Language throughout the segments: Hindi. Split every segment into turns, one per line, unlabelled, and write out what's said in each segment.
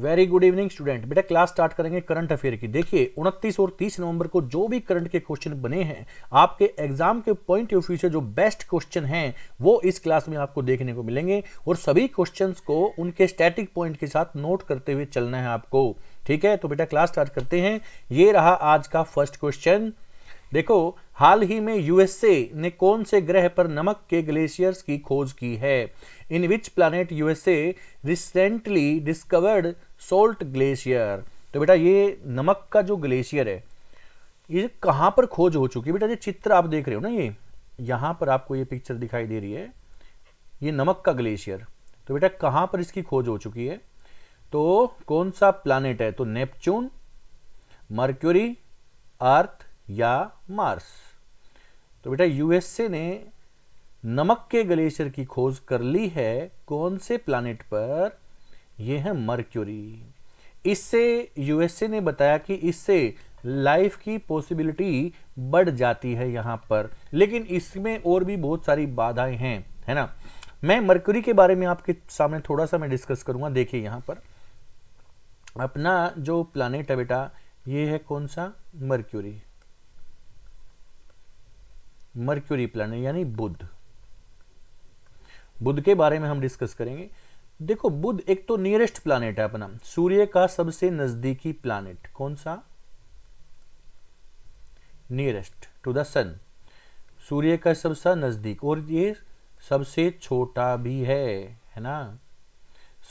वेरी गुड इवनिंग स्टूडेंट बेटा क्लास स्टार्ट करेंगे करंट अफेयर की देखिए 29 और 30 नवंबर को जो भी करंट के क्वेश्चन बने हैं आपके एग्जाम के पॉइंट ऑफ व्यू से जो बेस्ट क्वेश्चन हैं वो इस क्लास में आपको देखने को मिलेंगे और सभी क्वेश्चंस को उनके स्टैटिक पॉइंट के साथ नोट करते हुए चलना है आपको ठीक है तो बेटा क्लास स्टार्ट करते हैं ये रहा आज का फर्स्ट क्वेश्चन देखो हाल ही में यूएसए ने कौन से ग्रह पर नमक के ग्लेशियर्स की खोज की है in which planet USA recently discovered salt glacier तो बेटा ये नमक का जो ग्लेशियर है ये कहाँ पर खोज हो चुकी है बेटा ये चित्र आप देख रहे हो ना ये यहाँ पर आपको ये पिक्चर दिखाई दे रही है ये नमक का ग्लेशियर तो बेटा कहाँ पर इसकी खोज हो चुकी है तो कौन सा प्लानट है तो नेपच्यून मर्क्यूरी अर्थ या मार्स तो बेटा यूएसए ने नमक के ग्लेशियर की खोज कर ली है कौन से प्लानिट पर यह है मर्क्यूरी इससे यूएसए ने बताया कि इससे लाइफ की पॉसिबिलिटी बढ़ जाती है यहाँ पर लेकिन इसमें और भी बहुत सारी बाधाएं हैं है ना मैं मर्क्यूरी के बारे में आपके सामने थोड़ा सा मैं डिस्कस करूंगा देखिए यहाँ पर अपना जो प्लानट है बेटा ये है कौन सा मर्क्यूरी मर्क्यूरी प्लानिट यानी बुध बुध के बारे में हम डिस्कस करेंगे देखो बुध एक तो नियरेस्ट प्लानट है अपना सूर्य का सबसे नजदीकी प्लानट कौन सा नियरेस्ट टू द सन सूर्य का सबसे नजदीक और ये सबसे छोटा भी है है ना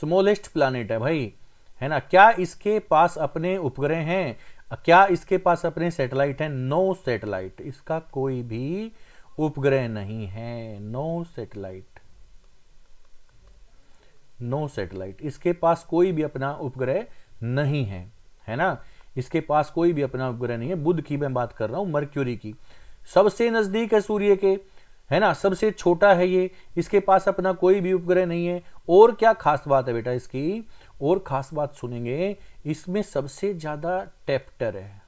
स्मॉलेस्ट प्लानट है भाई है ना क्या इसके पास अपने उपग्रह हैं क्या इसके पास अपने सैटेलाइट हैं नो सैटेलाइट इसका कोई भी उपग्रह नहीं है नो सैटेलाइट नो सैटेलाइट इसके पास कोई भी अपना उपग्रह नहीं है है ना इसके पास कोई भी अपना उपग्रह नहीं है बुद्ध की मैं बात कर रहा हूं मर्क्यूरी की सबसे नजदीक है सूर्य के है ना सबसे छोटा है ये इसके पास अपना कोई भी उपग्रह नहीं है और क्या खास बात है बेटा इसकी और खास बात सुनेंगे इसमें सबसे ज्यादा टैप्टर है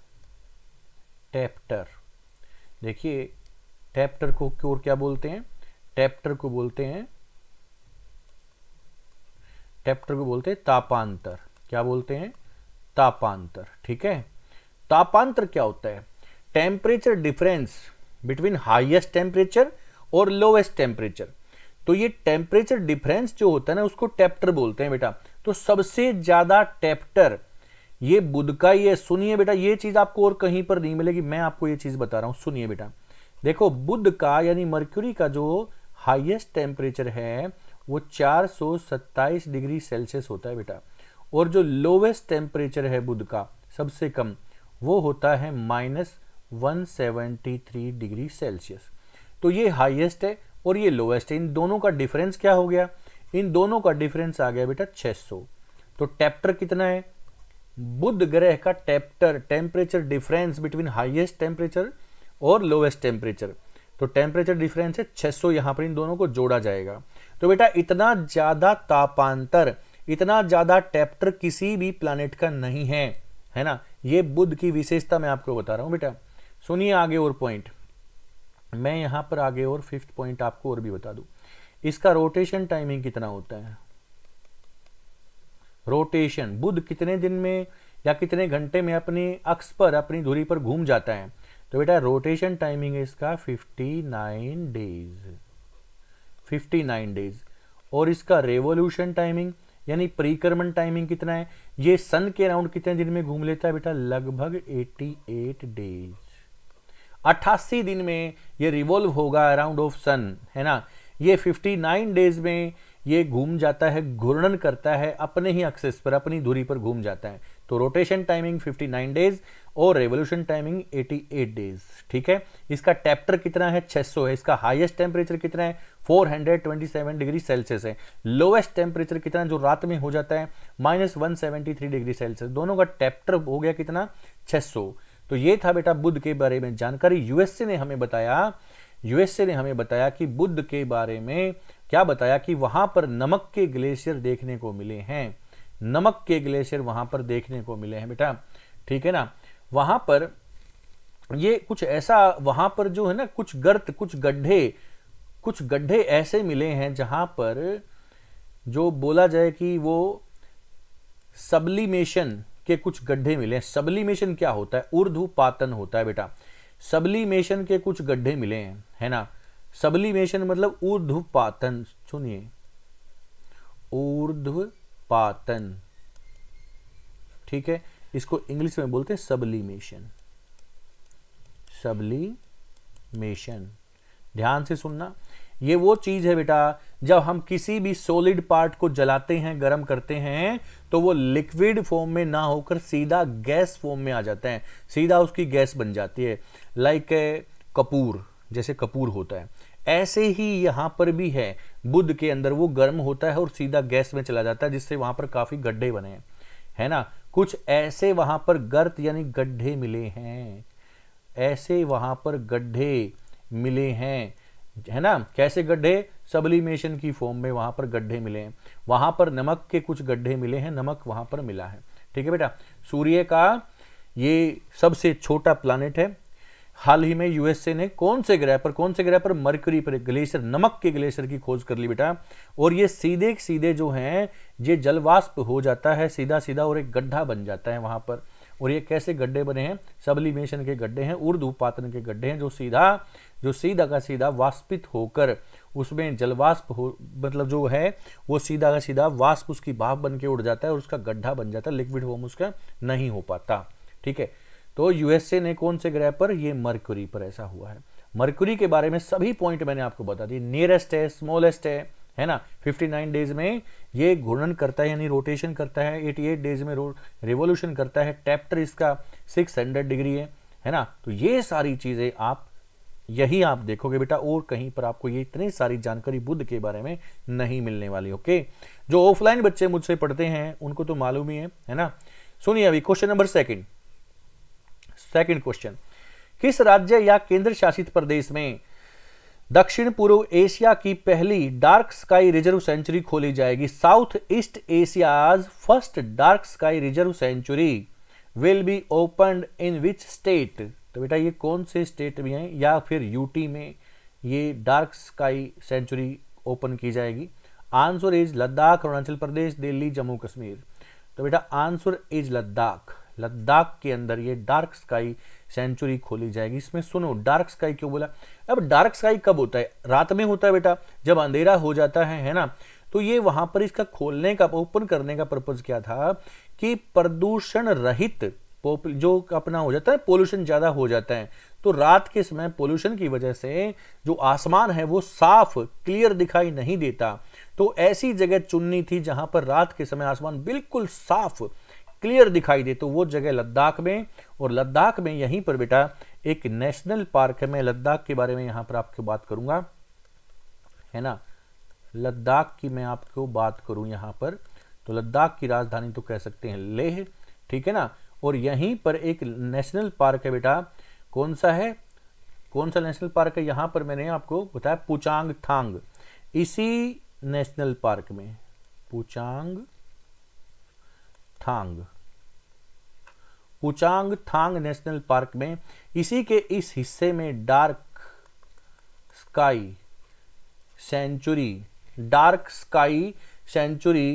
टैप्टर देखिए टैप्टर को और क्या बोलते हैं टैप्टर को बोलते हैं टेप्टर को बोलते हैं तापांतर क्या बोलते हैं तापांतर ठीक है तापांतर क्या होता है temperature difference between highest temperature और लोएस्ट टेम्परेचर तो ये टेम्परेचर डिफरेंस जो होता है ना उसको टेप्टर बोलते हैं बेटा तो सबसे ज्यादा टेप्टर ये बुध का ही है सुनिए बेटा ये चीज आपको और कहीं पर नहीं मिलेगी मैं आपको ये चीज बता रहा हूं सुनिए बेटा देखो बुध का यानी मर्क्यूरी का जो हाईएस्ट टेम्परेचर है वो 427 डिग्री सेल्सियस होता है बेटा और जो लोवेस्ट टेम्परेचर है बुध का सबसे कम वो होता है माइनस थ्री डिग्री सेल्सियस तो ये हाईएस्ट है और ये लोवेस्ट है इन दोनों का डिफरेंस क्या हो गया इन दोनों का डिफरेंस आ गया बेटा 600 तो टेप्टर कितना है बुध ग्रह का टेप्टर temperature difference between highest temperature और लोवेस्ट टेम्परेचर तो टेम्परेचर डिफरेंस है 600 यहाँ पर इन दोनों को जोड़ा जाएगा तो बेटा इतना ज़्यादा तापांतर इतना ज़्यादा टेप्टर किसी भी प्लानिट का नहीं है है ना ये बुद्ध की विशेषता मैं आपको बता रहा हूं बेटा सुनिए आगे और पॉइंट मैं यहां पर आगे और फिफ्थ पॉइंट आपको और भी बता दू इसका रोटेशन टाइमिंग कितना होता है रोटेशन बुद्ध कितने दिन में या कितने घंटे में अपने अक्स पर अपनी धुरी पर घूम जाता है तो बेटा रोटेशन टाइमिंग है इसका 59 डेज फिफ्टी नाइन डेज और इसका रेवोल्यूशन टाइमिंग यानी परिक्रमण टाइमिंग कितना है ये सन के अराउंड कितने दिन में घूम लेता है बेटा लगभग एट्टी एट डेज अट्ठासी दिन में ये रिवॉल्व होगा अराउंड ऑफ सन है ना ये नाइन डेज में ये घूम जाता है घूर्णन करता है अपने ही एक्सेस पर अपनी धुरी पर घूम जाता है तो रोटेशन टाइमिंग 59 डेज और रेवोल्यूशन टाइमिंग 88 डेज ठीक है इसका टैप्टर कितना है 600 है इसका हाईएस्ट टेम्परेचर कितना है 427 डिग्री सेल्सियस है लोएस्ट टेम्परेचर कितना जो रात में हो जाता है माइनस वन डिग्री सेल्सियस दोनों का टैप्टर हो गया कितना छह तो ये था बेटा बुद्ध के बारे में जानकारी यूएसए ने हमें बताया यूएसए ने हमें बताया कि बुद्ध के बारे में क्या बताया कि वहां पर नमक के ग्लेशियर देखने को मिले हैं नमक के ग्लेशियर वहां पर देखने को मिले हैं बेटा ठीक है ना वहां पर ये कुछ ऐसा वहां पर जो है ना कुछ गर्त कुछ गड्ढे कुछ गड्ढे ऐसे मिले हैं जहां पर जो बोला जाए कि वो सबलीमेशन के कुछ गड्ढे मिले हैं सबलीमेशन क्या होता है उर्धु पातन होता है बेटा सबलीमेशन के कुछ गड्ढे मिले हैं है ना सबलीमेशन मतलब ऊर्ध पातन सुनिए ऊर्ध उत्पातन ठीक है इसको इंग्लिश में बोलते हैं सबलीमेशन सबलीमेशन ध्यान से सुनना ये वो चीज है बेटा जब हम किसी भी सॉलिड पार्ट को जलाते हैं गर्म करते हैं तो वो लिक्विड फॉर्म में ना होकर सीधा गैस फॉर्म में आ जाता है सीधा उसकी गैस बन जाती है लाइक like, कपूर जैसे कपूर होता है ऐसे ही यहां पर भी है बुध के अंदर वो गर्म होता है और सीधा गैस में चला जाता है जिससे वहां पर काफ़ी गड्ढे बने हैं है ना कुछ ऐसे वहां पर गर्त यानी गड्ढे मिले हैं ऐसे वहां पर गड्ढे मिले हैं है ना कैसे गड्ढे सबलिमेशन की फॉर्म में वहां पर गड्ढे मिले हैं वहां पर नमक के कुछ गड्ढे मिले हैं नमक वहां पर मिला है ठीक है बेटा सूर्य का ये सबसे छोटा प्लानिट है हाल ही में यूएसए ने कौन से ग्रह पर कौन से ग्रह पर मरकरी पर ग्लेशियर नमक के ग्लेशियर की खोज कर ली बेटा और ये सीधे सीधे जो है ये जलवाष्प हो जाता है सीधा सीधा और एक गड्ढा बन जाता है वहां पर और ये कैसे गड्ढे बने हैं सबलिमेशन के गड्ढे हैं उर्दू पातन के गड्ढे हैं जो सीधा जो सीधा का सीधा वाष्पित होकर उसमें जलवाष्प हो मतलब जो है वो सीधा का सीधा वाष्प उसकी भाप बन के उड़ जाता है और उसका गड्ढा बन जाता है लिक्विड होम उसका नहीं हो पाता ठीक है तो यूएसए ने कौन से ग्रह पर ये मरकुरी पर ऐसा हुआ है मरकुरी के बारे में सभी पॉइंट मैंने आपको बता दिए नियरेस्ट है स्मॉलेस्ट है है ना 59 डेज में ये घूर्णन करता है यानी रोटेशन करता है 88 डेज में रिवोल्यूशन करता है टैप्टर इसका 600 डिग्री है है ना तो ये सारी चीज़ें आप यही आप देखोगे बेटा और कहीं पर आपको ये इतनी सारी जानकारी बुद्ध के बारे में नहीं मिलने वाली ओके जो ऑफलाइन बच्चे मुझसे पढ़ते हैं उनको तो मालूम ही है है ना सुनिए अभी question number second second question किस राज्य या केंद्र शासित प्रदेश में दक्षिण पूर्व एशिया की पहली डार्क स्काई रिजर्व सेंचुरी खोली जाएगी south east Asia's first dark sky reserve sanctuary will be open in which state तो बेटा ये कौन से स्टेट में है या फिर यूटी में ये डार्क स्काई सेंचुरी ओपन की जाएगी आंसर इज लद्दाख अरुणाचल प्रदेश दिल्ली जम्मू कश्मीर तो बेटा आंसर इज लद्दाख लद्दाख के अंदर ये डार्क स्काई सेंचुरी खोली जाएगी इसमें सुनो डार्क स्काई क्यों बोला अब डार्क स्काई कब होता है रात में होता है बेटा जब अंधेरा हो जाता है है ना तो ये वहां पर इसका खोलने का ओपन करने का पर्पज क्या था कि प्रदूषण रहित जो अपना हो जाता है पोल्यूशन ज़्यादा हो जाता है तो रात के समय पोल्यूशन की वजह से जो आसमान है वो साफ क्लियर दिखाई नहीं देता तो ऐसी जगह चुननी थी जहां पर रात के समय आसमान बिल्कुल साफ क्लियर दिखाई दे तो वो जगह लद्दाख में और लद्दाख में यहीं पर बेटा एक नेशनल पार्क है मैं लद्दाख के बारे में यहां पर आपको बात करूंगा है ना लद्दाख की मैं आपको बात करूं यहां पर तो लद्दाख की राजधानी तो कह सकते हैं लेह ठीक है ना और यहीं पर एक नेशनल पार्क है बेटा कौन सा है कौन सा नेशनल पार्क है यहां पर मैंने आपको बताया पुचांग थांग इसी नेशनल पार्क में पुचांग थांग पुचांग थांग नेशनल पार्क में इसी के इस हिस्से में dark sky sanctuary dark sky sanctuary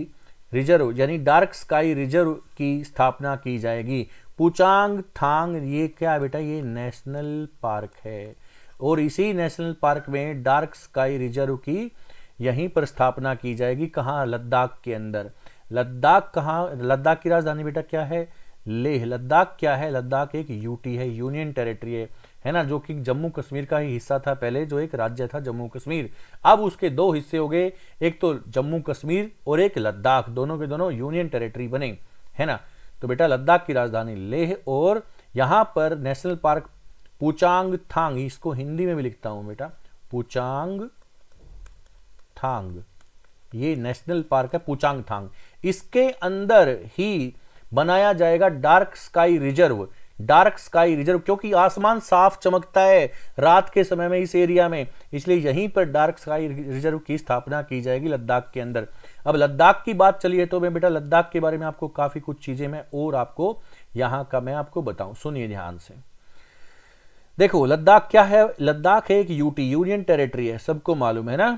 reserve यानी डार्क स्काई रिजर्व की स्थापना की जाएगी पुचांग थांग ये क्या बेटा ये नेशनल पार्क है और इसी नेशनल पार्क में डार्क स्काई रिजर्व की यहीं पर स्थापना की जाएगी कहाँ लद्दाख के अंदर लद्दाख कहाँ लद्दाख की राजधानी बेटा क्या है लेह लद्दाख क्या है लद्दाख एक यूटी है यूनियन टेरिटरी है है ना जो कि जम्मू कश्मीर का ही हिस्सा था पहले जो एक राज्य था जम्मू कश्मीर अब उसके दो हिस्से हो गए एक तो जम्मू कश्मीर और एक लद्दाख दोनों के दोनों यूनियन टेरिटरी बने है ना तो बेटा लद्दाख की राजधानी लेह और यहां पर नेशनल पार्क पूचांग थांग इसको हिंदी में भी लिखता हूं बेटा पूचांग थांग ये नेशनल पार्क है पूचांग थांग इसके अंदर ही बनाया जाएगा dark sky reserve dark sky reserve क्योंकि आसमान साफ चमकता है रात के समय में इस एरिया में इसलिए यहीं पर डार्क स्काई रिजर्व की स्थापना की जाएगी लद्दाख के अंदर अब लद्दाख की बात चलिए तो मैं बेटा लद्दाख के बारे में आपको काफ़ी कुछ चीज़ें मैं और आपको यहां का मैं आपको बताऊं सुनिए ध्यान से देखो लद्दाख क्या है लद्दाख है एक यूटी यूनियन टेरिटरी है सबको मालूम है ना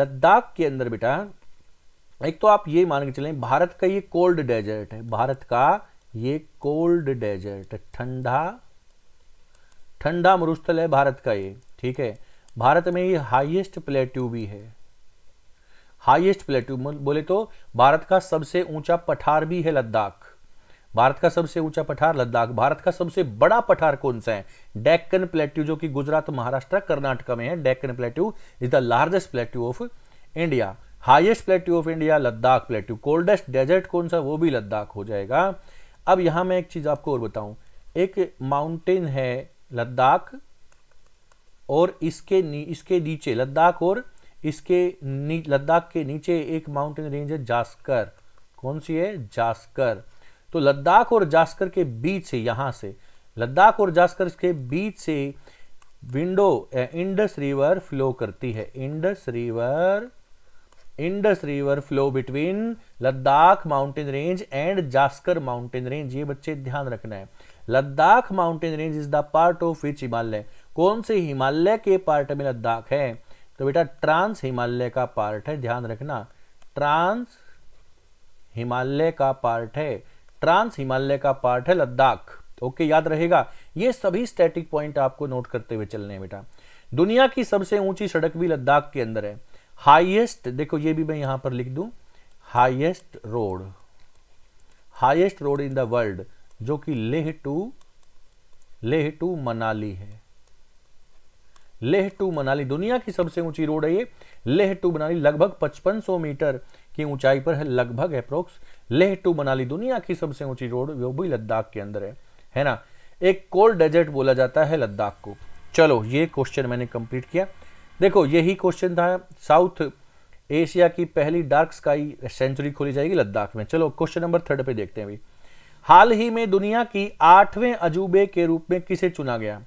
लद्दाख के अंदर बेटा एक तो आप ये मान के चलें भारत का ये कोल्ड डेजर्ट है भारत का ये कोल्ड डेजर्ट ठंडा ठंडा मरुस्थल है भारत का ये ठीक है भारत में ये हाईएस्ट प्लेट्यू भी है हाईएस्ट प्लेट्यू बोले तो भारत का सबसे ऊंचा पठार भी है लद्दाख भारत का सबसे ऊंचा पठार लद्दाख भारत का सबसे बड़ा पठार कौन सा है डेक्कन प्लेट्यू जो कि गुजरात महाराष्ट्र कर्नाटका में है Deccan plateau is the largest plateau of India highest plateau of India Ladakh plateau coldest desert कौन सा वो भी लद्दाख हो जाएगा अब यहां मैं एक चीज़ आपको और बताऊं एक माउंटेन है लद्दाख और इसके नी, इसके नीचे लद्दाख और इसके नी, लद्दाख के नीचे एक माउंटेन रेंज है जास्कर कौन सी है जास्कर तो लद्दाख और जास्कर के बीच से यहां से लद्दाख और जास्कर के बीच से विंडो इंडस रिवर फ्लो करती है Indus river Indus river flow between Ladakh mountain range and Zanskar mountain range ये बच्चे ध्यान रखना है Ladakh mountain range is the part of which Himalaya कौन से हिमालय के पार्ट में लद्दाख है तो बेटा ट्रांस हिमालय का पार्ट है ध्यान रखना ट्रांस हिमालय का पार्ट है ट्रांस हिमालय का पार्ट है लद्दाख ओके याद रहेगा ये सभी स्टैटिक पॉइंट आपको नोट करते हुए चलने हैं बेटा दुनिया की सबसे ऊंची सड़क भी लद्दाख के अंदर है हाईएस्ट देखो ये भी मैं यहां पर लिख दूं highest road highest road in the world जो कि लेह टू लेह टू मनाली है लेह टू मनाली दुनिया की सबसे ऊंची रोड है ये लेह टू मनाली लगभग 5500 मीटर की ऊंचाई पर है लगभग अप्रोक्स लेह टू मनाली दुनिया की सबसे ऊंची रोड वो भी लद्दाख के अंदर है है ना एक कोल्ड डेजर्ट बोला जाता है लद्दाख को चलो ये क्वेश्चन मैंने कंप्लीट किया देखो यही क्वेश्चन था साउथ एशिया की पहली डार्क स्काई सेंचुरी खोली जाएगी लद्दाख में चलो क्वेश्चन नंबर थर्ड पे देखते हैं अभी हाल ही में दुनिया की आठवें अजूबे के रूप में किसे चुना गया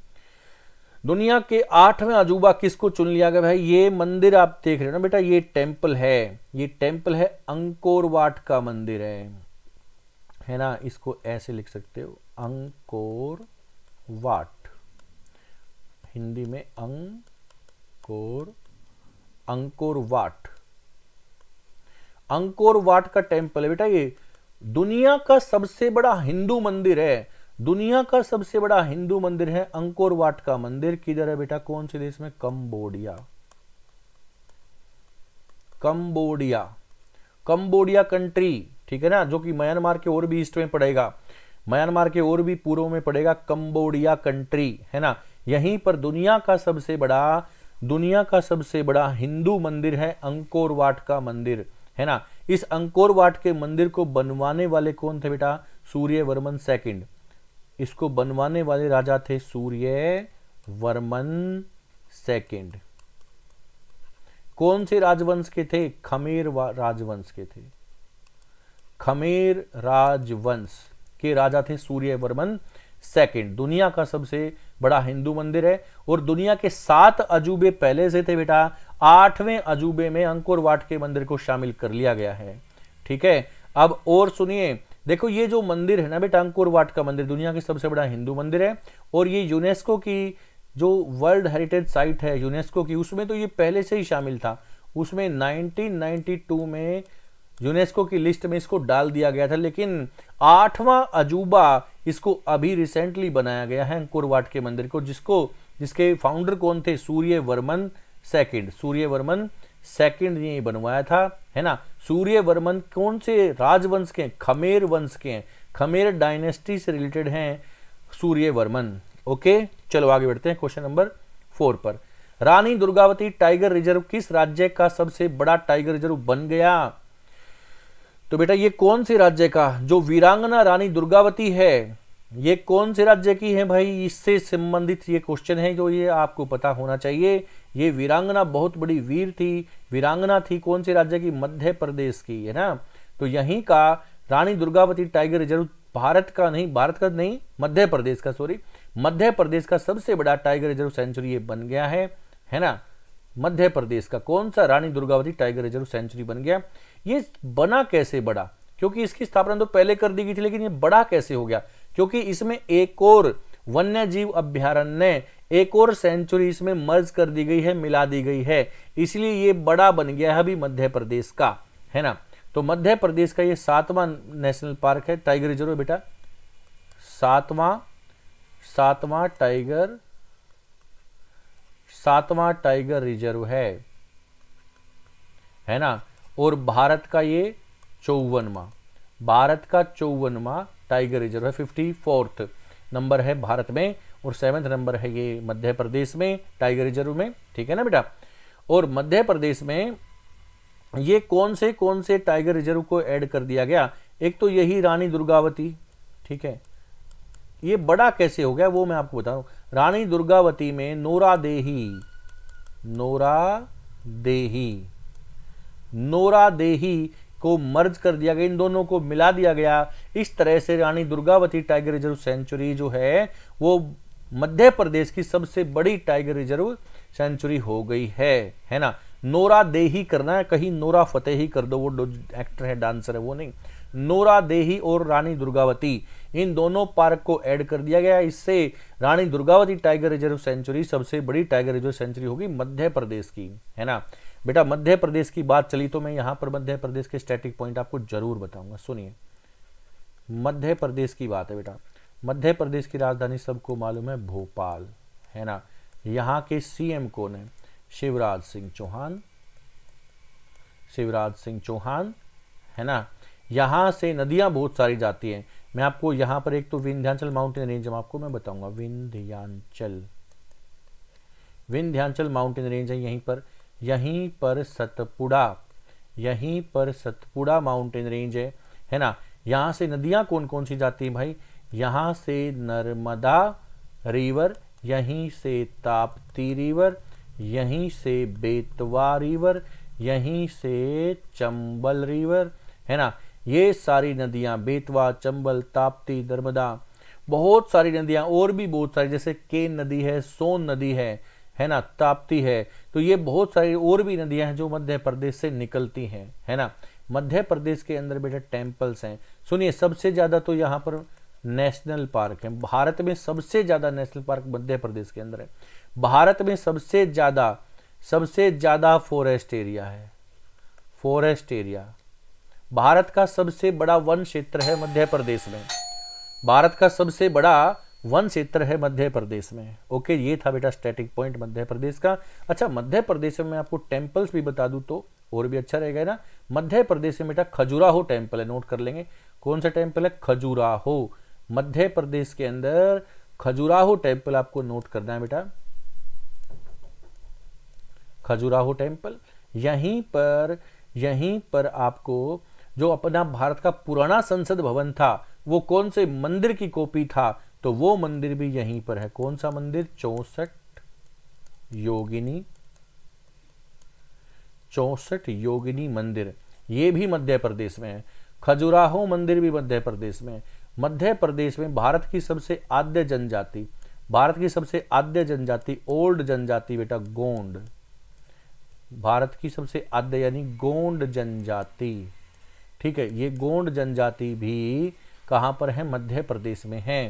दुनिया के आठवें अजूबा किसको चुन लिया गया भाई ये मंदिर आप देख रहे हो ना बेटा ये टेम्पल है ये टेम्पल है अंकोरवाट का मंदिर है है ना इसको ऐसे लिख सकते हो अंकोर वाट हिंदी में Angkor Angkor Wat Angkor Wat का टेम्पल है बेटा ये दुनिया का सबसे बड़ा हिंदू मंदिर है दुनिया का सबसे बड़ा हिंदू मंदिर है अंकोर वाट का मंदिर किधर है बेटा कौन से देश में कंबोडिया कंबोडिया कंबोडिया कंट्री ठीक है ना जो कि म्यांमार के और भी ईस्ट में पड़ेगा म्यांमार के और भी पूर्व में पड़ेगा कंबोडिया कंट्री है ना यहीं पर दुनिया का सबसे बड़ा दुनिया का सबसे बड़ा हिंदू मंदिर है अंकोरवाट का मंदिर है ना इस अंकोरवाट के मंदिर को बनवाने वाले कौन थे बेटा सूर्य वर्मन सेकंड इसको बनवाने वाले राजा थे सूर्य वर्मन सेकंड कौन से राजवंश के थे खमेर राजवंश के थे खमेर राजवंश के राजा थे सूर्य वर्मन सेकंड दुनिया का सबसे बड़ा हिंदू मंदिर है और दुनिया के सात अजूबे पहले से थे बेटा आठवें अजूबे में अंकुरवाट के मंदिर को शामिल कर लिया गया है ठीक है अब और सुनिए देखो ये जो मंदिर है ना बेटा अंकुरवाट का मंदिर दुनिया के सबसे बड़ा हिंदू मंदिर है और ये यूनेस्को की जो वर्ल्ड हेरिटेज साइट है यूनेस्को की उसमें तो ये पहले से ही शामिल था उसमें 1992 में यूनेस्को की लिस्ट में इसको डाल दिया गया था लेकिन आठवां अजूबा इसको अभी रिसेंटली बनाया गया है अंकुरवाट के मंदिर को जिसको जिसके फाउंडर कौन थे Suryavarman second Suryavarman second ने बनवाया था है ना सूर्य वर्मन कौन से राजवंश के हैं खमेर वंश के हैं खमेर डायनेस्टी से रिलेटेड हैं सूर्य वर्मन ओके चलो आगे बढ़ते हैं क्वेश्चन नंबर फोर पर रानी दुर्गावती टाइगर रिजर्व किस राज्य का सबसे बड़ा टाइगर रिजर्व बन गया तो बेटा ये कौन से राज्य का जो वीरांगना रानी दुर्गावती है ये कौन से राज्य की है भाई इससे संबंधित ये क्वेश्चन है जो ये आपको पता होना चाहिए ये वीरांगना बहुत बड़ी वीर थी वीरांगना थी कौन से राज्य की मध्य प्रदेश की है ना तो यहीं का रानी दुर्गावती टाइगर रिजर्व भारत का नहीं भारत का नहीं मध्य प्रदेश का सॉरी मध्य प्रदेश का सबसे बड़ा टाइगर रिजर्व सेंचुरी ये बन गया है है ना मध्य प्रदेश का कौन सा Rani Durgavati tiger reserve sanctuary बन गया ये बना कैसे बड़ा क्योंकि इसकी स्थापना तो पहले कर दी गई थी लेकिन ये बड़ा कैसे हो गया क्योंकि इसमें एक और वन्य जीव अभ्यारण्य एक और सेंचुरी इसमें मर्ज कर दी गई है मिला दी गई है इसलिए ये बड़ा बन गया है अभी मध्य प्रदेश का है ना तो मध्य प्रदेश का ये सातवां नेशनल पार्क है टाइगर रिजर्व बेटा सातवां सातवां टाइगर सातवां टाइगर रिजर्व है है ना और भारत का ये चौवनवा भारत का चौवनवा टाइगर रिजर्व है फिफ्टी फोर्थ नंबर है भारत में और सेवन्थ नंबर है ये मध्य प्रदेश में टाइगर रिजर्व में ठीक है ना बेटा और मध्य प्रदेश में ये कौन से कौन से टाइगर रिजर्व को ऐड कर दिया गया एक तो यही रानी दुर्गावती ठीक है ये बड़ा कैसे हो गया वो मैं आपको बता रहा हूं रानी दुर्गावती में नोरा देही नोरा देही नोरा देही को मर्ज कर दिया गया इन दोनों को मिला दिया गया इस तरह से Rani Durgavati tiger reserve sanctuary जो है वो मध्य प्रदेश की सबसे बड़ी टाइगर रिजर्व सेंचुरी हो गई है है ना नोरा देही करना है कहीं नोरा फतेह ही कर दो वो एक्टर है डांसर है वो नहीं नोरा देही और रानी दुर्गावती इन दोनों पार्क को ऐड कर दिया गया इससे Rani Durgavati tiger reserve sanctuary सबसे बड़ी टाइगर रिजर्व सेंचुरी होगी मध्य प्रदेश की है ना बेटा मध्य प्रदेश की बात चली तो मैं यहां पर मध्य प्रदेश के स्टैटिक पॉइंट आपको जरूर बताऊंगा सुनिए मध्य प्रदेश की बात है बेटा मध्य प्रदेश की राजधानी सबको मालूम है भोपाल है ना यहाँ के सीएम कौन है शिवराज सिंह चौहान शिवराज सिंह चौहान है ना यहां से नदियां बहुत सारी जाती हैं मैं आपको यहां पर एक तो विंध्याचल माउंटेन रेंज हम आपको मैं बताऊंगा विंध्याचल विंध्यांचल माउंटेन रेंज है यहीं पर यहीं पर सतपुड़ा यहीं पर सतपुड़ा माउंटेन रेंज है है ना यहाँ से नदियाँ कौन कौन सी जाती हैं भाई यहाँ से नर्मदा रिवर यहीं से ताप्ती रिवर यहीं से बेतवा रिवर यहीं से चंबल रिवर है ना ये सारी नदियाँ बेतवा चंबल ताप्ती नर्मदा बहुत सारी नदियाँ और भी बहुत सारी जैसे केन नदी है सोन नदी है है ना ताप्ती है तो ये बहुत सारी और भी नदियां हैं जो मध्य प्रदेश से निकलती हैं है ना मध्य प्रदेश के अंदर बेटा टेम्पल्स हैं सुनिए सबसे ज़्यादा तो यहाँ पर नेशनल पार्क है भारत में सबसे ज़्यादा नेशनल पार्क मध्य प्रदेश के अंदर है भारत में सबसे ज़्यादा सबसे ज़्यादा फॉरेस्ट एरिया है फॉरेस्ट एरिया भारत का सबसे बड़ा वन क्षेत्र है मध्य प्रदेश में भारत का सबसे बड़ा वन क्षेत्र है मध्य प्रदेश में ओके ये था बेटा स्टैटिक पॉइंट मध्य प्रदेश का अच्छा मध्य प्रदेश में आपको टेम्पल्स भी बता दू तो और भी अच्छा रहेगा ना मध्य प्रदेश में बेटा खजुराहो टेम्पल है नोट कर लेंगे कौन सा टेम्पल है खजुराहो मध्य प्रदेश के अंदर खजुराहो टेम्पल आपको नोट करना है बेटा खजुराहो टेम्पल यहीं पर यहीं पर आपको जो अपना भारत का पुराना संसद भवन था वो कौन से मंदिर की कॉपी था तो वो मंदिर भी यहीं पर है कौन सा मंदिर चौसठ योगिनी चौसठ योगिनी मंदिर ये भी मध्य प्रदेश में है खजुराहो मंदिर भी मध्य प्रदेश में है मध्य प्रदेश में भारत की सबसे आद्य जनजाति भारत की सबसे आद्य जनजाति ओल्ड जनजाति बेटा गोंड भारत की सबसे आद्य यानी गोंड जनजाति ठीक है ये गोंड जनजाति भी कहां पर है मध्य प्रदेश में है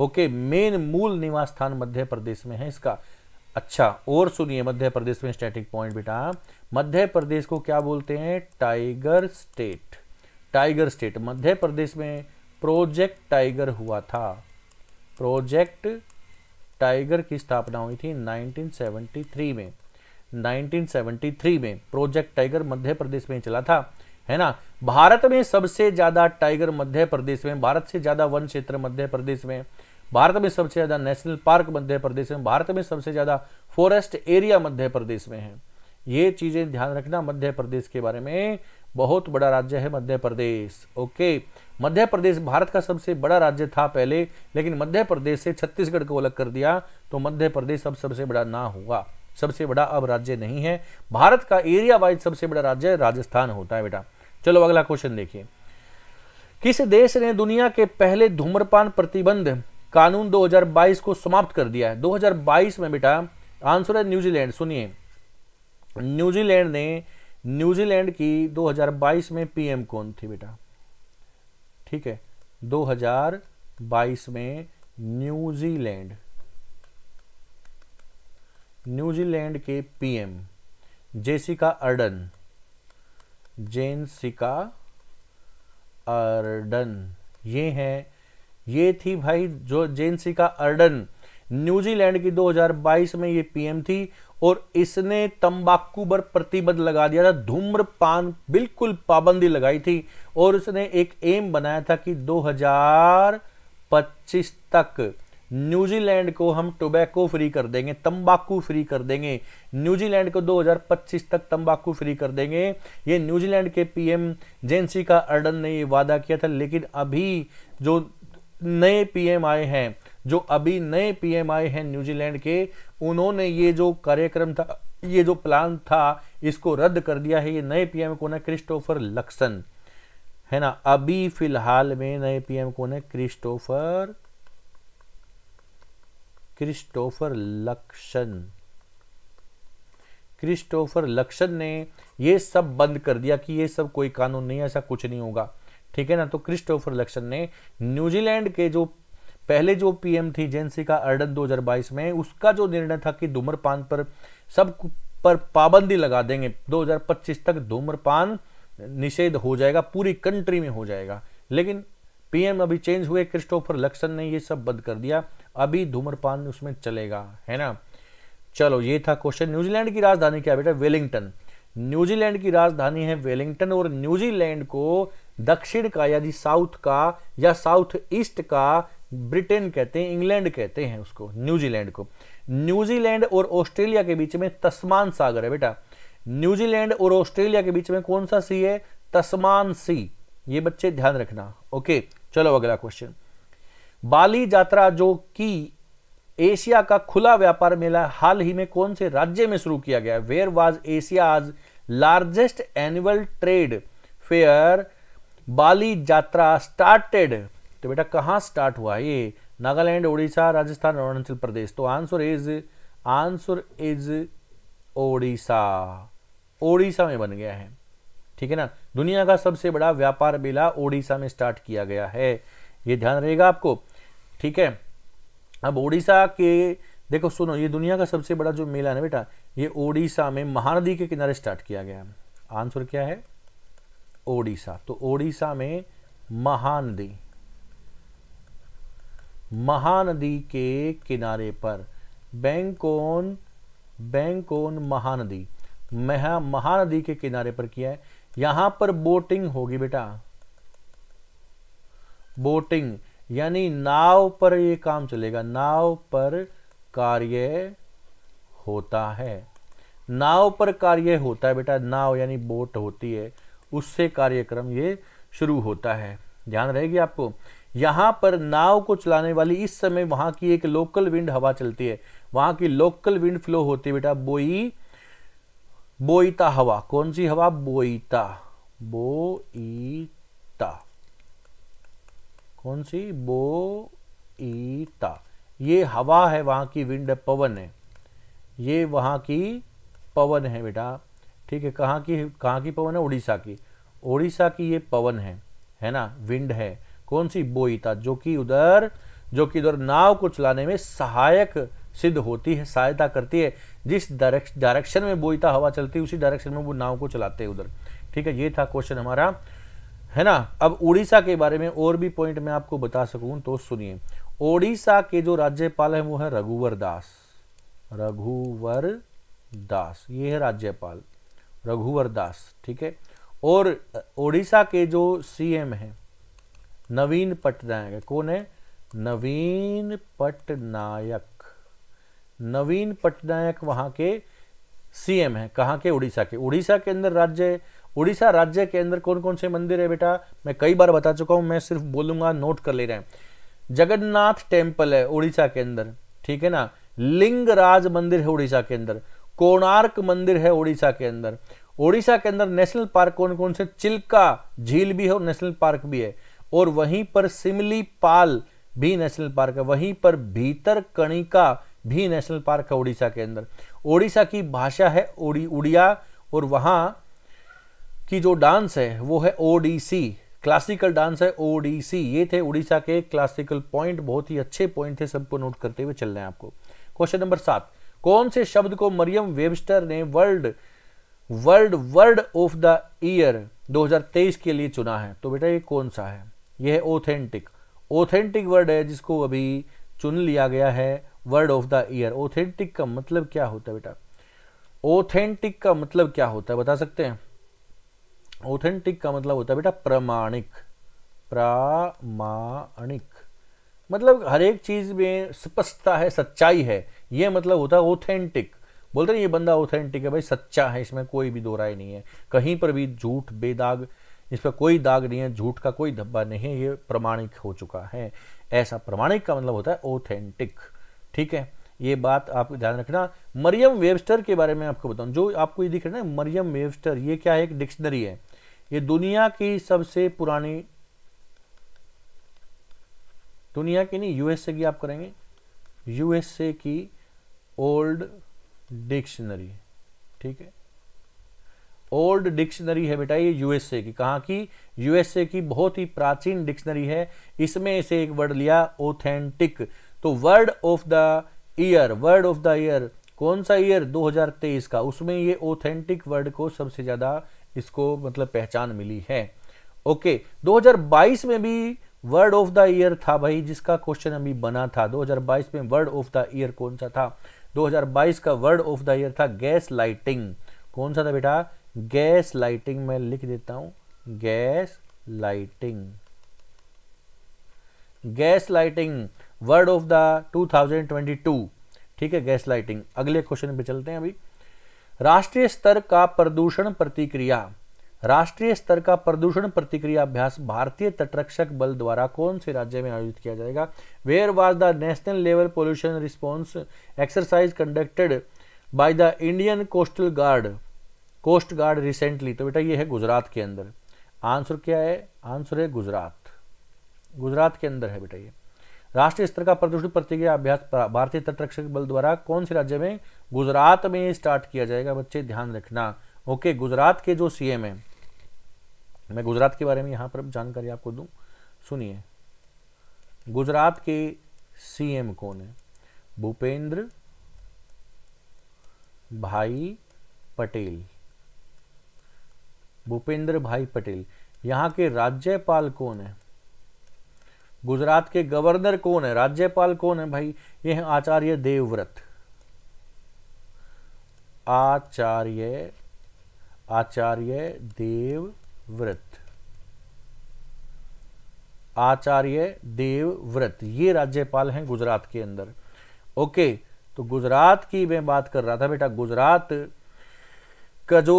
ओके मेन मूल निवास स्थान मध्य प्रदेश में है इसका अच्छा और सुनिए मध्य प्रदेश में स्टैटिक पॉइंट बेटा मध्य प्रदेश को क्या बोलते हैं tiger state tiger state Madhya Pradesh में प्रोजेक्ट टाइगर हुआ था प्रोजेक्ट टाइगर की स्थापना हुई थी 1973 में 1973 में प्रोजेक्ट टाइगर मध्य प्रदेश में चला था है ना भारत में सबसे ज़्यादा टाइगर मध्य प्रदेश में भारत से ज़्यादा वन क्षेत्र मध्य प्रदेश में भारत में सबसे ज़्यादा नेशनल पार्क मध्य प्रदेश में भारत में सबसे ज़्यादा फॉरेस्ट एरिया मध्य प्रदेश में है ये चीज़ें ध्यान रखना मध्य प्रदेश के बारे में बहुत बड़ा राज्य है मध्य प्रदेश ओके मध्य प्रदेश भारत का सबसे बड़ा राज्य था पहले लेकिन मध्य प्रदेश से छत्तीसगढ़ को अलग कर दिया तो मध्य प्रदेश अब सबसे बड़ा ना हुआ सबसे बड़ा अब राज्य नहीं है भारत का एरिया वाइज सबसे बड़ा राज्य राजस्थान होता है बेटा चलो अगला क्वेश्चन देखिए किस देश ने दुनिया के पहले धूम्रपान प्रतिबंध कानून 2022 को समाप्त कर दिया है 2022 में बेटा आंसर है न्यूजीलैंड सुनिए न्यूजीलैंड ने न्यूजीलैंड की 2022 में पीएम कौन थी बेटा ठीक है 2022 में न्यूजीलैंड न्यूजीलैंड के PM Jessica Ardern Jacinda Ardern ये हैं ये थी भाई जो जेनसी का अर्डन न्यूजीलैंड की 2022 में ये पीएम थी और इसने तंबाकू पर प्रतिबंध लगा दिया था धूम्रपान बिल्कुल पाबंदी लगाई थी और उसने एक एम बनाया था कि 2025 तक न्यूजीलैंड को हम टोबैको फ्री कर देंगे तंबाकू फ्री कर देंगे न्यूजीलैंड को 2025 तक तंबाकू फ्री कर देंगे ये न्यूजीलैंड के पीएम जेंसी का अर्डन ने ये वादा किया था लेकिन अभी जो नए पीएम आए हैं जो अभी नए पीएम आए हैं न्यूजीलैंड के उन्होंने ये जो कार्यक्रम था ये जो प्लान था इसको रद्द कर दिया है ये नए पीएम कौन है क्रिस्टोफर लक्सन है ना अभी फिलहाल में नए पीएम कौन है Christopher Christopher Luxon Christopher Luxon ने ये सब बंद कर दिया कि ये सब कोई कानून नहीं ऐसा कुछ नहीं होगा ठीक है ना तो क्रिस्टोफर लक्षण ने न्यूजीलैंड के जो पहले जो पीएम थी जेंसी का अर्डन 2022 में उसका जो निर्णय था कि धूम्रपान पर सब पर पाबंदी लगा देंगे 2025 तक धूम्रपान निषेध हो जाएगा पूरी कंट्री में हो जाएगा लेकिन पीएम अभी चेंज हुए क्रिस्टोफर लक्षण ने ये सब बंद कर दिया अभी धूम्रपान उसमें चलेगा है ना चलो ये था क्वेश्चन न्यूजीलैंड की राजधानी क्या बेटा वेलिंगटन न्यूजीलैंड की राजधानी है वेलिंगटन और न्यूजीलैंड को दक्षिण का यानी साउथ का या साउथ ईस्ट का ब्रिटेन कहते हैं इंग्लैंड कहते हैं उसको न्यूजीलैंड को न्यूजीलैंड और ऑस्ट्रेलिया के बीच में तस्मान सागर है बेटा न्यूजीलैंड और ऑस्ट्रेलिया के बीच में कौन सा सी है तस्मान सी ये बच्चे ध्यान रखना ओके चलो अगला क्वेश्चन बाली यात्रा जो की एशिया का खुला व्यापार मेला हाल ही में कौन से राज्य में शुरू किया गया where was Asia's largest annual trade fair Bali Yatra started तो बेटा कहाँ स्टार्ट हुआ ये नागालैंड ओडिशा राजस्थान अरुणाचल प्रदेश तो answer is answer is Odisha Odisha में बन गया है ठीक है ना दुनिया का सबसे बड़ा व्यापार मेला ओडिशा में स्टार्ट किया गया है ये ध्यान रहेगा आपको ठीक है अब ओडिशा के देखो सुनो ये दुनिया का सबसे बड़ा जो मेला है ना बेटा ये ओडिशा में महानदी के किनारे स्टार्ट किया गया आंसर क्या है ओडिशा तो ओडिशा में महानदी महानदी के किनारे पर बैंकोन बैंकोन महानदी महा महानदी के किनारे पर किया है यहां पर बोटिंग होगी बेटा बोटिंग यानी नाव पर ये काम चलेगा नाव पर कार्य होता है नाव पर कार्य होता है बेटा नाव यानी बोट होती है उससे कार्यक्रम ये शुरू होता है ध्यान रहेगी आपको यहां पर नाव को चलाने वाली इस समय वहां की एक लोकल विंड हवा चलती है वहां की लोकल विंड फ्लो होती है बेटा बोई बोईता हवा कौन सी हवा बोईता बोई कौन सी बो ईटा ये हवा है वहाँ की विंड पवन है ये वहाँ की पवन है बेटा ठीक है कहाँ की कहाँ की पवन है उड़ीसा की उड़ीसा की ये पवन है है ना विंड है कौन सी बोईता जो कि उधर जो कि उधर नाव को चलाने में सहायक सिद्ध होती है सहायता करती है जिस डायरेक्शन में बोईता हवा चलती है उसी डायरेक्शन में वो नाव को चलाते हैं उधर ठीक है ये था क्वेश्चन हमारा है ना अब उड़ीसा के बारे में और भी पॉइंट मैं आपको बता सकूं तो सुनिए ओडिशा के जो राज्यपाल है वो है रघुवर दास रघुवर दास ये है राज्यपाल रघुवर दास ठीक है और ओडिशा के जो सीएम हैं नवीन पटनायक कौन है नवीन पटनायक नवीन पटनायक वहां के सीएम है कहा के उड़ीसा के उड़ीसा के अंदर राज्य उड़ीसा राज्य के अंदर कौन कौन से मंदिर है बेटा मैं कई बार बता चुका हूं मैं सिर्फ बोलूंगा नोट कर ले रहे हैं जगन्नाथ टेम्पल है उड़ीसा के अंदर ठीक है ना लिंग राज मंदिर है उड़ीसा के अंदर कोणार्क मंदिर है उड़ीसा के अंदर उड़ीसा के अंदर नेशनल पार्क कौन कौन से चिल्का झील भी है और नेशनल पार्क भी है और वहीं पर सिमली पाल भी नेशनल पार्क है वहीं पर भीतर कणिका भी नेशनल पार्क है उड़ीसा के अंदर उड़ीसा की भाषा है उड़ी उड़िया और वहाँ की जो डांस है वो है ओडीसी क्लासिकल डांस है ओडीसी ये थे उड़ीसा के क्लासिकल पॉइंट बहुत ही अच्छे पॉइंट थे सबको नोट करते हुए चल रहे हैं आपको क्वेश्चन नंबर सात कौन से शब्द को मरियम वेबस्टर ने world world word of the year 2023 के लिए चुना है तो बेटा ये कौन सा है यह है ओथेंटिक ओथेंटिक वर्ड है जिसको अभी चुन लिया गया है word of the year authentic का मतलब क्या होता है बेटा ओथेंटिक का मतलब क्या होता है बता सकते हैं ऑथेंटिक का मतलब होता है बेटा प्रमाणिक प्रामाणिक मतलब हर एक चीज़ में स्पष्टता है सच्चाई है यह मतलब होता है ऑथेंटिक बोलते हैं ये बंदा ऑथेंटिक है भाई सच्चा है इसमें कोई भी दो राय नहीं है कहीं पर भी झूठ बेदाग इस पर कोई दाग नहीं है झूठ का कोई धब्बा नहीं है ये प्रमाणिक हो चुका है ऐसा प्रमाणिक का मतलब होता है ऑथेंटिक ठीक है ये बात आप ध्यान रखना मरियम वेबस्टर के बारे में आपको बताऊं जो आपको ये दिख रहा है ना मरियम वेबस्टर ये क्या है एक डिक्शनरी है ये दुनिया की सबसे पुरानी दुनिया की नहीं यूएसए की आप करेंगे यूएसए की ओल्ड डिक्शनरी ठीक है ओल्ड डिक्शनरी है बेटा ये यूएसए की कहां की यूएसए की बहुत ही प्राचीन डिक्शनरी है इसमें से एक वर्ड लिया ओथेंटिक तो word of the year word of the year कौन सा ईयर 2023 का उसमें ये ओथेंटिक वर्ड को सबसे ज़्यादा इसको मतलब पहचान मिली है ओके 2022 में भी वर्ड ऑफ द ईयर था भाई जिसका क्वेश्चन अभी बना था 2022 में वर्ड ऑफ द ईयर कौन सा था 2022 का वर्ड ऑफ द ईयर था गैस लाइटिंग कौन सा था बेटा गैस लाइटिंग मैं लिख देता हूं gaslighting gaslighting word of the 2022 ठीक है गैस लाइटिंग अगले क्वेश्चन पे चलते हैं अभी राष्ट्रीय स्तर का प्रदूषण प्रतिक्रिया राष्ट्रीय स्तर का प्रदूषण प्रतिक्रिया अभ्यास भारतीय तटरक्षक बल द्वारा कौन से राज्य में आयोजित किया जाएगा where was the national level pollution response exercise conducted by the Indian coastal guard coast guard recently तो बेटा ये है गुजरात के अंदर आंसर क्या है आंसर है गुजरात गुजरात के अंदर है बेटा ये राष्ट्रीय स्तर का प्रदूषण प्रतिक्रिया अभ्यास भारतीय तटरक्षक बल द्वारा कौन से राज्य में गुजरात में स्टार्ट किया जाएगा बच्चे ध्यान रखना ओके गुजरात के जो सीएम हैं मैं गुजरात के बारे में यहां पर जानकारी आपको दू सुनिए गुजरात के सीएम कौन है भूपेंद्र भाई पटेल भूपेंद्र भाई पटेल यहाँ के राज्यपाल कौन है गुजरात के गवर्नर कौन है राज्यपाल कौन है भाई ये आचार्य देवव्रत आचार्य आचार्य देवव्रत आचार्य देवव्रत ये राज्यपाल हैं गुजरात के अंदर ओके तो गुजरात की मैं बात कर रहा था बेटा गुजरात का जो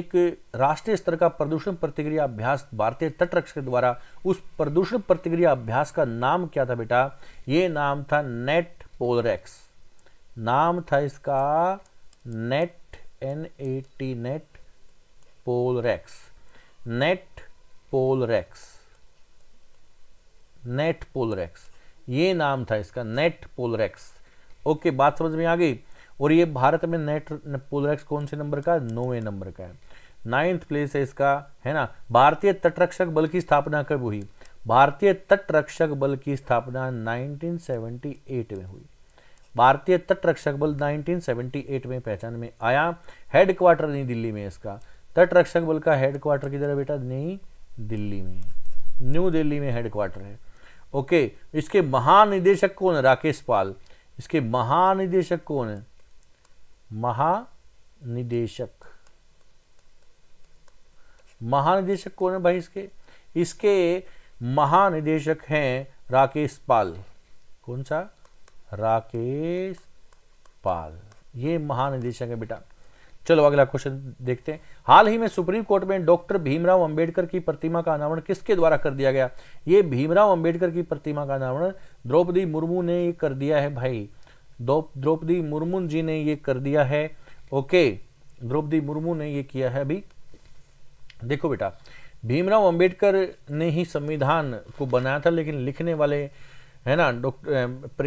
एक राष्ट्रीय स्तर का प्रदूषण प्रतिक्रिया अभ्यास भारतीय तटरक्षक द्वारा उस प्रदूषण प्रतिक्रिया अभ्यास का नाम क्या था बेटा ये नाम था नेट पोलरेक्स नाम था इसका NAT N A T NATPOLREX NATPOLREX NATPOLREX ये नाम था इसका नेट पोल रैक्स ओके बात समझ में आ गई और ये भारत में नेट पोल रैक्स कौन से नंबर का नौवे नंबर का है नाइन्थ प्लेस है इसका है ना भारतीय तटरक्षक बल की स्थापना कब हुई भारतीय तटरक्षक बल की स्थापना 1978 में हुई भारतीय तटरक्षक बल 1978 में पहचान में आया हेडक्वार्टर नहीं दिल्ली में इसका तटरक्षक बल का हेडक्वार्टर किधर है बेटा नहीं दिल्ली में न्यू दिल्ली में हेडक्वार्टर है ओके इसके महानिदेशक कौन है राकेश पाल इसके महानिदेशक कौन है महानिदेशक महानिदेशक कौन है भाई इसके इसके महानिदेशक हैं राकेश पाल कौन सा राकेश पाल ये महानिदेशक है बेटा चलो अगला क्वेश्चन देखते हैं हाल ही में सुप्रीम कोर्ट में डॉक्टर भीमराव अंबेडकर की प्रतिमा का अनावरण किसके द्वारा कर दिया गया ये भीमराव अंबेडकर की प्रतिमा का अनावरण द्रौपदी मुर्मू ने ये कर दिया है भाई द्रौपदी मुर्मू जी ने ये कर दिया है ओके द्रौपदी मुर्मू ने ये किया है अभी देखो बेटा भीमराव अंबेडकर ने ही संविधान को बनाया था लेकिन लिखने वाले है ना डॉक्टर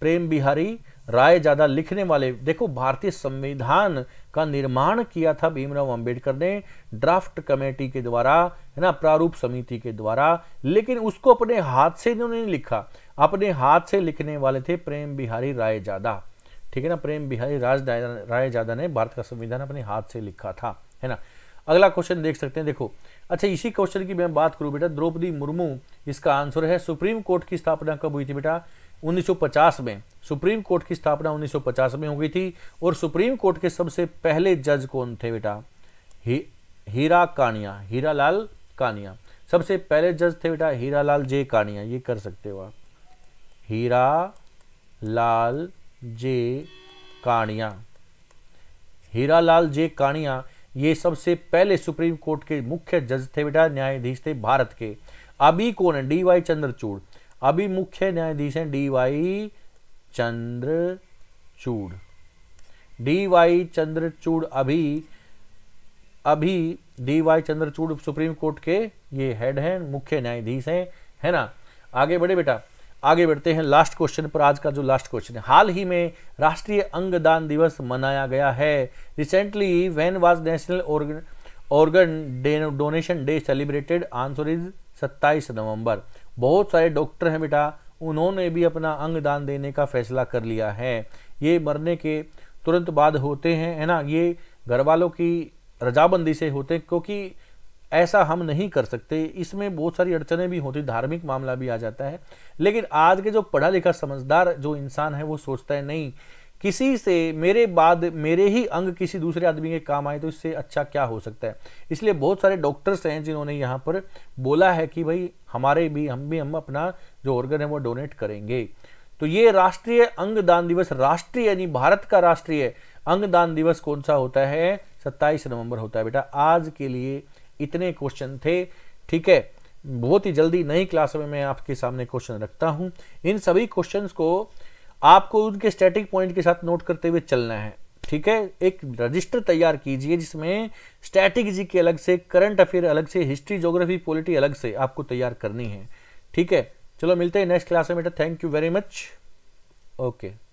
प्रेम बिहारी राय ज़्यादा लिखने वाले देखो भारतीय संविधान का निर्माण किया था भीमराव अंबेडकर ने ड्राफ्ट कमेटी के द्वारा है ना प्रारूप समिति के द्वारा लेकिन उसको अपने हाथ से इन्होंने नहीं लिखा अपने हाथ से लिखने वाले थे प्रेम बिहारी राय ज्यादा ठीक है ना प्रेम बिहारी राज ज्यादा ने भारत का संविधान अपने हाथ से लिखा था है ना अगला क्वेश्चन देख सकते हैं देखो अच्छा इसी क्वेश्चन की मैं बात करूं बेटा द्रौपदी मुर्मू इसका आंसर है सुप्रीम कोर्ट की स्थापना कब हुई थी बेटा 1950 में सुप्रीम कोर्ट की स्थापना 1950 में हो गई थी और सुप्रीम कोर्ट के सबसे पहले जज कौन थे बेटा ही हीरा कानिया हीरा लाल कानिया सबसे पहले जज थे बेटा हीरा लाल जे कानिया ये कर सकते हो आप हीरा लाल जे कानिया हीरा लाल जे कानिया ये सबसे पहले सुप्रीम कोर्ट के मुख्य जज थे बेटा न्यायाधीश थे भारत के अभी कौन है डी वाई चंद्रचूड़ अभी मुख्य न्यायाधीश हैं D Y Chandrachud D Y Chandrachud अभी अभी D Y Chandrachud Supreme Court के ये हेड हैं मुख्य न्यायाधीश हैं है ना आगे बढ़े बेटा आगे बढ़ते हैं लास्ट क्वेश्चन पर आज का जो लास्ट क्वेश्चन है हाल ही में राष्ट्रीय अंगदान दिवस मनाया गया है recently when was national organ organ donation day celebrated answer is 27 November बहुत सारे डॉक्टर हैं बेटा उन्होंने भी अपना अंग दान देने का फैसला कर लिया है ये मरने के तुरंत बाद होते हैं है ना ये घर वालों की रजाबंदी से होते हैं क्योंकि ऐसा हम नहीं कर सकते इसमें बहुत सारी अड़चने भी होती धार्मिक मामला भी आ जाता है लेकिन आज के जो पढ़ा लिखा समझदार जो इंसान है वो सोचता है नहीं किसी से मेरे बाद मेरे ही अंग किसी दूसरे आदमी के काम आए तो इससे अच्छा क्या हो सकता है इसलिए बहुत सारे डॉक्टर्स हैं जिन्होंने यहाँ पर बोला है कि भाई हमारे भी हम भी हम अपना जो ऑर्गन है वो डोनेट करेंगे तो ये राष्ट्रीय अंग दान दिवस राष्ट्रीय यानी भारत का राष्ट्रीय अंग दान दिवस कौन सा होता है सत्ताईस नवंबर होता है बेटा आज के लिए इतने क्वेश्चन थे ठीक है बहुत ही जल्दी नई क्लास में मैं आपके सामने क्वेश्चन रखता हूँ इन सभी क्वेश्चंस को आपको उनके स्टैटिक पॉइंट के साथ नोट करते हुए चलना है ठीक है एक रजिस्टर तैयार कीजिए जिसमें स्टैटिक जी के अलग से करंट अफेयर अलग से हिस्ट्री जोग्राफी पॉलिटी अलग से आपको तैयार करनी है ठीक है चलो मिलते हैं नेक्स्ट क्लास में बेटा thank you very much okay